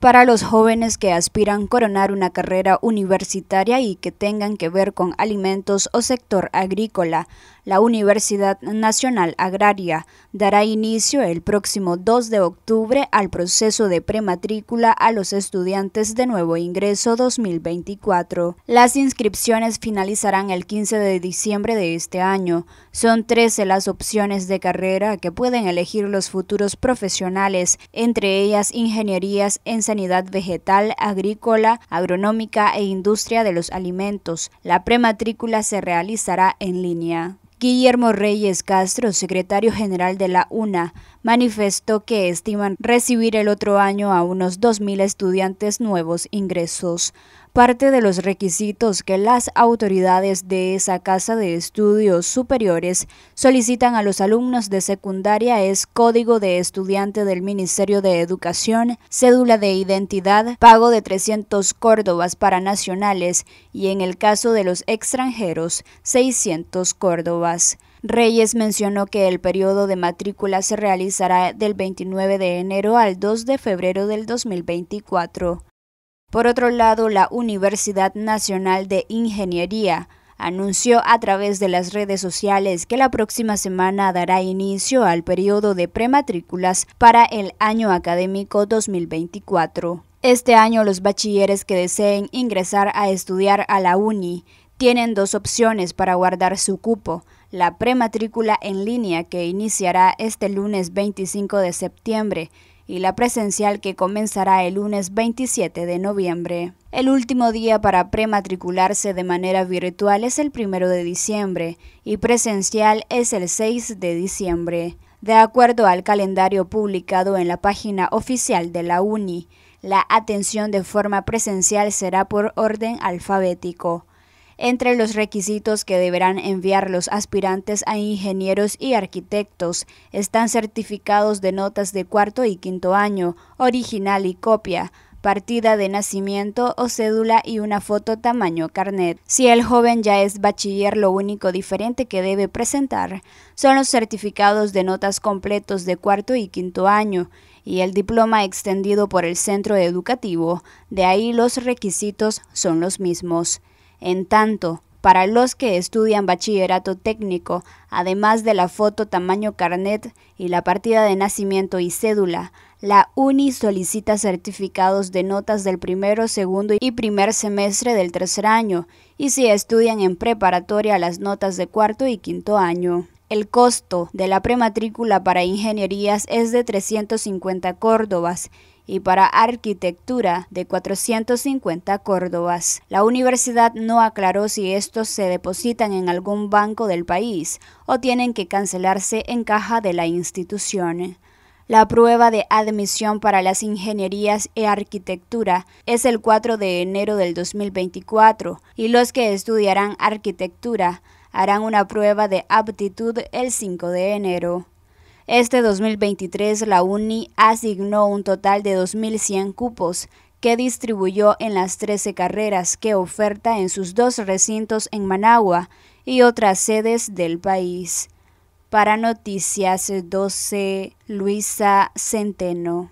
para los jóvenes que aspiran coronar una carrera universitaria y que tengan que ver con alimentos o sector agrícola. La Universidad Nacional Agraria dará inicio el próximo 2 de octubre al proceso de prematrícula a los estudiantes de nuevo ingreso 2024. Las inscripciones finalizarán el 15 de diciembre de este año. Son 13 las opciones de carrera que pueden elegir los futuros profesionales, entre ellas ingenierías en Sanidad Vegetal, Agrícola, Agronómica e Industria de los Alimentos. La prematrícula se realizará en línea. Guillermo Reyes Castro, secretario general de la UNA, manifestó que estiman recibir el otro año a unos 2.000 estudiantes nuevos ingresos parte de los requisitos que las autoridades de esa casa de estudios superiores solicitan a los alumnos de secundaria es código de estudiante del Ministerio de Educación, cédula de identidad, pago de 300 córdobas para nacionales y en el caso de los extranjeros 600 córdobas. Reyes mencionó que el periodo de matrícula se realizará del 29 de enero al 2 de febrero del 2024. Por otro lado, la Universidad Nacional de Ingeniería anunció a través de las redes sociales que la próxima semana dará inicio al periodo de prematrículas para el año académico 2024. Este año los bachilleres que deseen ingresar a estudiar a la UNI tienen dos opciones para guardar su cupo. La prematrícula en línea que iniciará este lunes 25 de septiembre y la presencial que comenzará el lunes 27 de noviembre. El último día para prematricularse de manera virtual es el 1 de diciembre y presencial es el 6 de diciembre. De acuerdo al calendario publicado en la página oficial de la UNI, la atención de forma presencial será por orden alfabético entre los requisitos que deberán enviar los aspirantes a ingenieros y arquitectos están certificados de notas de cuarto y quinto año, original y copia, partida de nacimiento o cédula y una foto tamaño carnet. Si el joven ya es bachiller, lo único diferente que debe presentar son los certificados de notas completos de cuarto y quinto año y el diploma extendido por el centro educativo. De ahí los requisitos son los mismos. En tanto, para los que estudian bachillerato técnico, además de la foto tamaño carnet y la partida de nacimiento y cédula, la UNI solicita certificados de notas del primero, segundo y primer semestre del tercer año, y si estudian en preparatoria las notas de cuarto y quinto año. El costo de la prematrícula para ingenierías es de 350 córdobas y para arquitectura de 450 Córdobas. La universidad no aclaró si estos se depositan en algún banco del país o tienen que cancelarse en caja de la institución. La prueba de admisión para las ingenierías e arquitectura es el 4 de enero del 2024 y los que estudiarán arquitectura harán una prueba de aptitud el 5 de enero. Este 2023 la UNI asignó un total de 2.100 cupos que distribuyó en las 13 carreras que oferta en sus dos recintos en Managua y otras sedes del país. Para Noticias 12, Luisa Centeno.